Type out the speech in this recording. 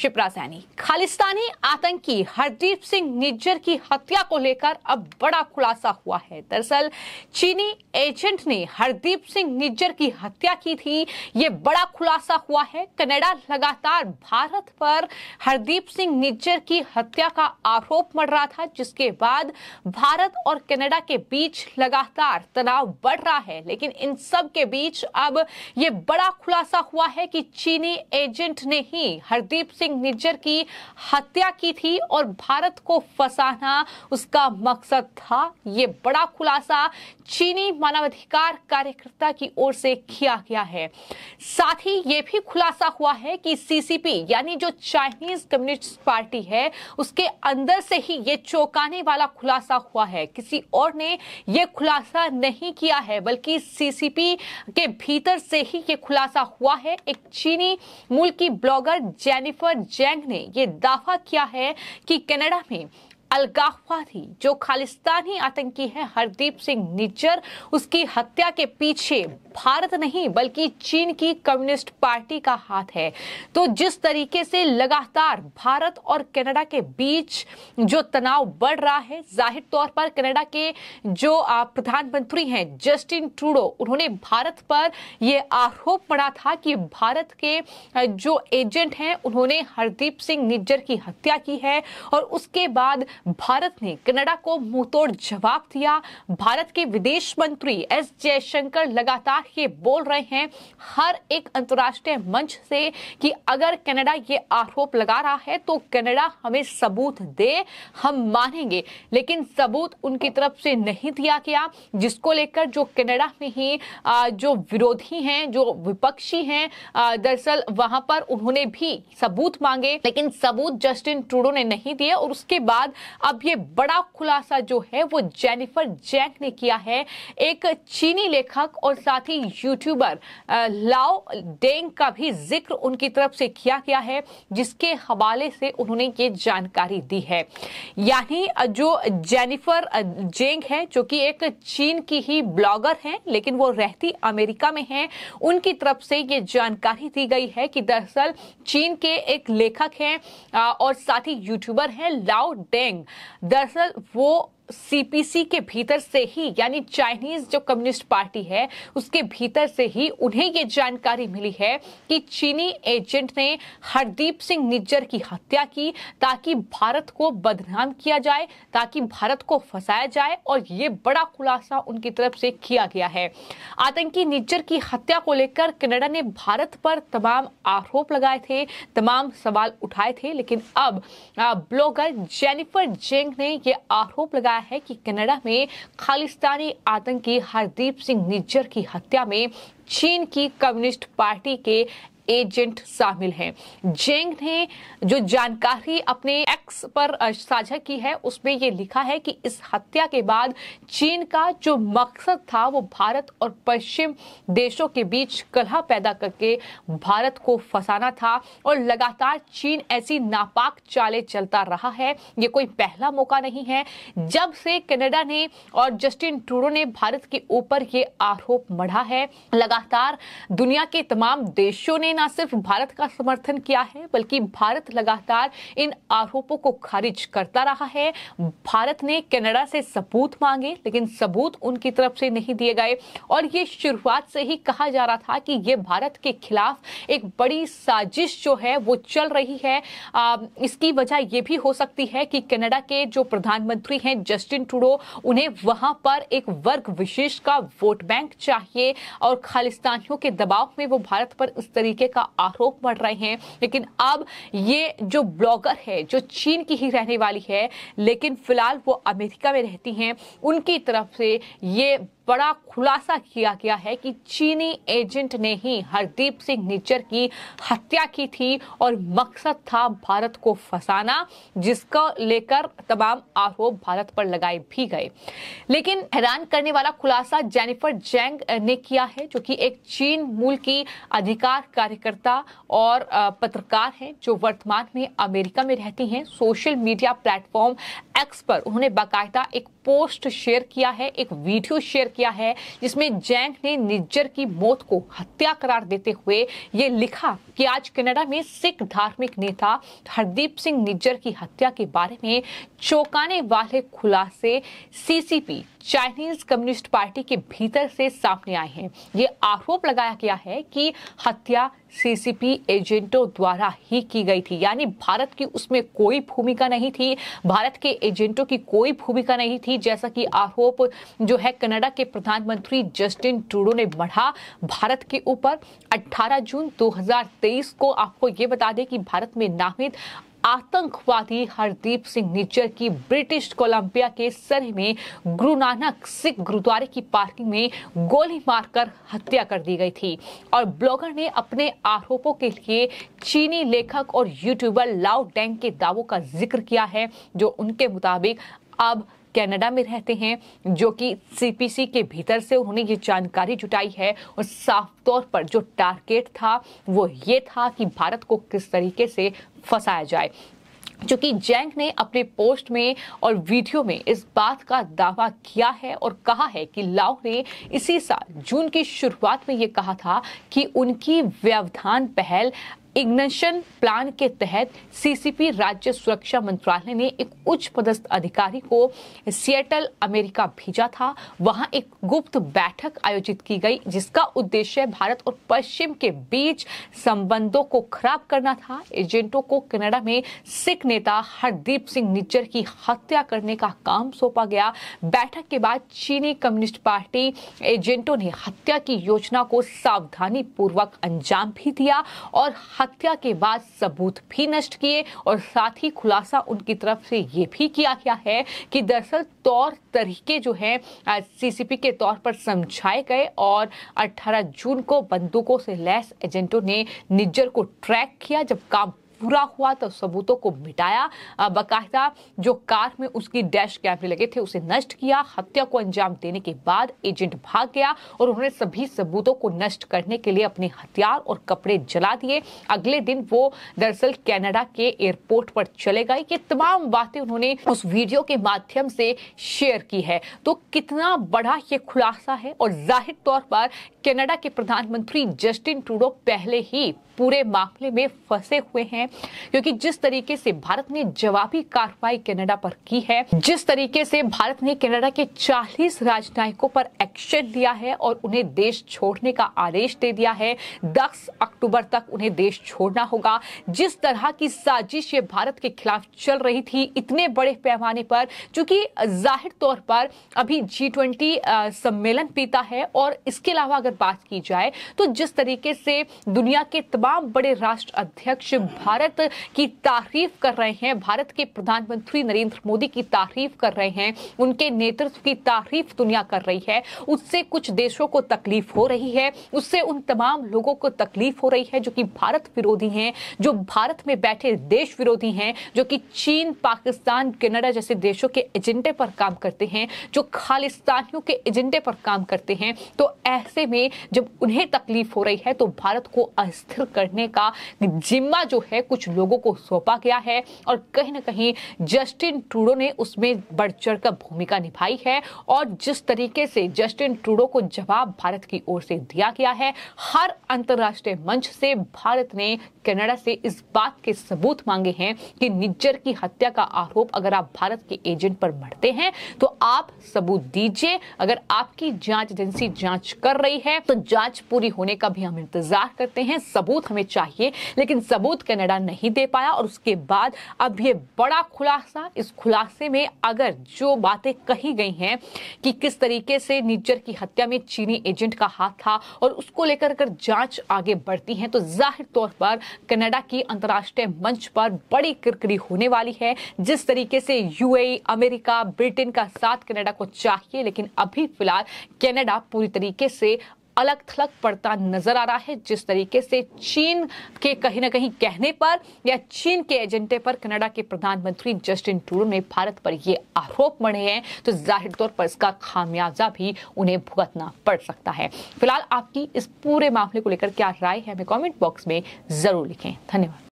शिप्रा सैनी खालिस्तानी आतंकी हरदीप सिंह निज्जर की हत्या को लेकर अब बड़ा खुलासा हुआ है दरअसल चीनी एजेंट ने हरदीप सिंह निज्जर की हत्या की थी ये बड़ा खुलासा हुआ है कनाडा लगातार भारत पर हरदीप सिंह निज्जर की हत्या का आरोप मढ़ रहा था जिसके बाद भारत और कनाडा के बीच लगातार तनाव बढ़ रहा है लेकिन इन सब के बीच अब ये बड़ा खुलासा हुआ है कि चीनी एजेंट ने ही हरदीप सिंह निज्जर की हत्या की थी और भारत को फंसाना उसका मकसद था ये बड़ा खुलासा चीनी मानवाधिकार कार्यकर्ता की ओर से किया गया है साथ ही यह भी खुलासा हुआ है कि सीसीपी यानी जो चाइनीज कम्युनिस्ट पार्टी है उसके अंदर से ही ये चौंकाने वाला खुलासा हुआ है किसी और ने यह खुलासा नहीं किया है बल्कि सीसीपी के भीतर से ही यह खुलासा हुआ है एक चीनी मूल की ब्लॉगर जेनिफर क्रिस्टोफर जैंग ने ये दावा किया है कि कनाडा में अलगाहवा जो खालिस्तानी आतंकी है हरदीप सिंह निज्जर उसकी हत्या के पीछे भारत नहीं बल्कि चीन की कम्युनिस्ट पार्टी का हाथ है तो जिस तरीके से लगातार भारत और कनाडा के बीच जो तनाव बढ़ रहा है जाहिर तौर पर कनाडा के जो प्रधानमंत्री हैं जस्टिन ट्रूडो उन्होंने भारत पर यह आरोप पड़ा था कि भारत के जो एजेंट हैं उन्होंने हरदीप सिंह निज्जर की हत्या की है और उसके बाद भारत ने कनाडा को मुंहतोड़ जवाब दिया भारत के विदेश मंत्री एस जयशंकर लगातार ये बोल रहे हैं हर एक अंतर्राष्ट्रीय मंच से कि अगर कनाडा ये आरोप लगा रहा है तो कनाडा हमें सबूत दे हम मानेंगे लेकिन सबूत उनकी तरफ से नहीं दिया गया जिसको लेकर जो कनाडा में ही जो विरोधी हैं जो विपक्षी हैं दरअसल वहां पर उन्होंने भी सबूत मांगे लेकिन सबूत जस्टिन ट्रूडो ने नहीं दिए और उसके बाद अब ये बड़ा खुलासा जो है वो जेनिफर जैक ने किया है एक चीनी लेखक और साथ ही यूट्यूबर लाओ डेंग का भी जिक्र उनकी तरफ से किया गया है जिसके हवाले से उन्होंने ये जानकारी दी है यानी जो जेनिफर जेंग है जो कि एक चीन की ही ब्लॉगर हैं लेकिन वो रहती अमेरिका में हैं उनकी तरफ से ये जानकारी दी गई है कि दरअसल चीन के एक लेखक हैं और साथ ही यूट्यूबर हैं लाओ डेंग दरअसल वो सीपीसी के भीतर से ही यानी चाइनीज जो कम्युनिस्ट पार्टी है उसके भीतर से ही उन्हें ये जानकारी मिली है कि चीनी एजेंट ने हरदीप सिंह निज्जर की हत्या की ताकि भारत को बदनाम किया जाए ताकि भारत को फंसाया जाए और ये बड़ा खुलासा उनकी तरफ से किया गया है आतंकी निज्जर की हत्या को लेकर कनाडा ने भारत पर तमाम आरोप लगाए थे तमाम सवाल उठाए थे लेकिन अब ब्लॉगर जेनिफर जेंग ने यह आरोप लगाया है कि कनाडा में खालिस्तानी आतंकी हरदीप सिंह निज्जर की हत्या में चीन की कम्युनिस्ट पार्टी के एजेंट शामिल हैं जेंग ने जो जानकारी अपने एक्स पर साझा की है उसमें ये लिखा है कि इस हत्या के बाद चीन का जो मकसद था वो भारत और पश्चिम देशों के बीच कलह पैदा करके भारत को फंसाना था और लगातार चीन ऐसी नापाक चाले चलता रहा है ये कोई पहला मौका नहीं है जब से कनाडा ने और जस्टिन ट्रूडो ने भारत के ऊपर ये आरोप मढ़ा है लगातार दुनिया के तमाम देशों ने ना सिर्फ भारत का समर्थन किया है बल्कि भारत लगातार इन आरोपों को खारिज करता रहा है भारत ने कनाडा से सबूत मांगे लेकिन सबूत उनकी तरफ से नहीं दिए गए और ये शुरुआत से ही कहा जा रहा था कि ये भारत के खिलाफ एक बड़ी साजिश जो है वो चल रही है आ, इसकी वजह ये भी हो सकती है कि कनाडा के जो प्रधानमंत्री हैं जस्टिन ट्रूडो उन्हें वहां पर एक वर्ग विशेष का वोट बैंक चाहिए और खालिस्तानियों के दबाव में वो भारत पर इस तरीके तरीके का आरोप बढ़ रहे हैं लेकिन अब ये जो ब्लॉगर है जो चीन की ही रहने वाली है लेकिन फिलहाल वो अमेरिका में रहती हैं उनकी तरफ से ये बड़ा खुलासा किया गया है कि चीनी एजेंट ने ही हरदीप सिंह निज्जर की हत्या की थी और मकसद था भारत को फंसाना जिसका लेकर तमाम आरोप भारत पर लगाए भी गए लेकिन हैरान करने वाला खुलासा जेनिफर जैंग ने किया है जो कि एक चीन मूल की अधिकार कार्यकर्ता और पत्रकार हैं जो वर्तमान में अमेरिका में रहती हैं सोशल मीडिया प्लेटफॉर्म एक्स पर उन्होंने बाकायदा एक पोस्ट शेयर किया है एक वीडियो शेयर किया है जिसमें जैंग ने निज्जर की मौत को हत्या करार देते हुए ये लिखा कि आज कनाडा में सिख धार्मिक नेता हरदीप सिंह निज्जर की हत्या के बारे में चौंकाने वाले खुलासे सीसीपी चाइनीज कम्युनिस्ट पार्टी के भीतर से सामने आए हैं ये आरोप लगाया गया है कि हत्या सीसीपी एजेंटों द्वारा ही की गई थी यानी भारत की उसमें कोई भूमिका नहीं थी भारत के एजेंटों की कोई भूमिका नहीं थी जैसा कि आरोप जो है कनाडा के प्रधानमंत्री जस्टिन ट्रूडो ने बढ़ा भारत के ऊपर 18 जून 2023 को आपको ये बता दें कि भारत में नामित आतंकवादी हरदीप सिंह निज्जर की ब्रिटिश कोलंबिया के सर में गुरु नानक सिख गुरुद्वारे की पार्किंग में गोली मारकर हत्या कर दी गई थी और ब्लॉगर ने अपने आरोपों के लिए चीनी लेखक और यूट्यूबर लाओ डेंग के दावों का जिक्र किया है जो उनके मुताबिक अब कनाडा में रहते हैं जो कि सीपीसी के भीतर से उन्होंने ये जानकारी जुटाई है और साफ तौर पर जो टारगेट था वो ये था कि भारत को किस तरीके से फंसाया जाए चूंकि जैंग ने अपने पोस्ट में और वीडियो में इस बात का दावा किया है और कहा है कि लाओ ने इसी साल जून की शुरुआत में ये कहा था कि उनकी व्यवधान पहल इग्नेशन प्लान के तहत सीसीपी राज्य सुरक्षा मंत्रालय ने एक उच्च पदस्थ अधिकारी को सिएटल अमेरिका भेजा था वहां एक गुप्त बैठक आयोजित की गई जिसका उद्देश्य भारत और पश्चिम के बीच संबंधों को खराब करना था एजेंटों को कनाडा में सिख नेता हरदीप सिंह निज्जर की हत्या करने का काम सौंपा गया बैठक के बाद चीनी कम्युनिस्ट पार्टी एजेंटों ने हत्या की योजना को सावधानी पूर्वक अंजाम भी दिया और हत्या के बाद सबूत भी नष्ट किए और साथ ही खुलासा उनकी तरफ से ये भी किया गया है कि दरअसल तौर तरीके जो है सीसीपी के तौर पर समझाए गए और 18 जून को बंदूकों से लैस एजेंटों ने निज्जर को ट्रैक किया जब काम पूरा हुआ तो सबूतों को मिटाया बकायदा जो कार में उसकी डैश कैमरे लगे थे उसे नष्ट किया हत्या को अंजाम देने के बाद एजेंट भाग गया और उन्होंने सभी सबूतों को नष्ट करने के लिए अपने हथियार और कपड़े जला दिए अगले दिन वो दरअसल कैनेडा के एयरपोर्ट पर चले गए ये तमाम बातें उन्होंने उस वीडियो के माध्यम से शेयर की है तो कितना बड़ा ये खुलासा है और जाहिर तौर पर कनाडा के प्रधानमंत्री जस्टिन ट्रूडो पहले ही पूरे मामले में फंसे हुए हैं क्योंकि जिस तरीके से भारत ने जवाबी कार्रवाई कनाडा पर की है जिस तरीके से भारत ने कनाडा के 40 राजनयिकों पर एक्शन लिया है और उन्हें देश छोड़ने का आदेश दे दिया है 10 अक्टूबर तक उन्हें देश छोड़ना होगा जिस तरह की साजिश ये भारत के खिलाफ चल रही थी इतने बड़े पैमाने पर चूंकि जाहिर तौर पर अभी जी ट्वेंटी सम्मेलन पीता है और इसके अलावा अगर बात की जाए तो जिस तरीके से दुनिया के तमाम बड़े राष्ट्र अध्यक्ष भारत की तारीफ कर रहे हैं भारत के प्रधानमंत्री नरेंद्र मोदी की तारीफ कर रहे हैं उनके नेतृत्व की तारीफ दुनिया कर रही है उससे कुछ देशों को तकलीफ हो रही है उससे उन तमाम लोगों को तकलीफ हो रही है जो कि भारत विरोधी हैं जो भारत में बैठे देश विरोधी हैं जो कि चीन पाकिस्तान कनाडा जैसे देशों के एजेंडे पर काम करते हैं जो खालिस्तानियों के एजेंडे पर काम करते हैं तो ऐसे में जब उन्हें तकलीफ हो रही है तो भारत को अस्थिर करने का जिम्मा जो है कुछ लोगों को सौंपा गया है और कहीं ना कहीं जस्टिन ट्रूडो ने उसमें बढ़ चढ़कर भूमिका निभाई है और जिस तरीके से जस्टिन ट्रूडो को जवाब भारत की ओर से दिया गया है हर अंतर्राष्ट्रीय मंच से भारत ने कनाडा से इस बात के सबूत मांगे हैं कि निज्जर की हत्या का आरोप अगर आप भारत के एजेंट पर मरते हैं तो आप सबूत दीजिए अगर आपकी जांच एजेंसी जांच कर रही है तो जांच पूरी होने का भी हम इंतजार करते हैं सबूत सबूत हमें चाहिए लेकिन सबूत कनाडा नहीं दे पाया और उसके बाद अब ये बड़ा खुलासा इस खुलासे में अगर जो बातें कही गई हैं कि किस तरीके से निज्जर की हत्या में चीनी एजेंट का हाथ था और उसको लेकर अगर जांच आगे बढ़ती है तो जाहिर तौर पर कनाडा की अंतर्राष्ट्रीय मंच पर बड़ी किरकिरी होने वाली है जिस तरीके से यूएई अमेरिका ब्रिटेन का साथ कनाडा को चाहिए लेकिन अभी फिलहाल कनाडा पूरी तरीके से अलग थलग पड़ता नजर आ रहा है जिस तरीके से चीन के कहीं ना कहीं कहने पर या चीन के एजेंडे पर कनाडा के प्रधानमंत्री जस्टिन ट्रूडो ने भारत पर ये आरोप मढ़े हैं तो जाहिर तौर पर इसका खामियाजा भी उन्हें भुगतना पड़ सकता है फिलहाल आपकी इस पूरे मामले को लेकर क्या राय है हमें कॉमेंट बॉक्स में जरूर लिखें धन्यवाद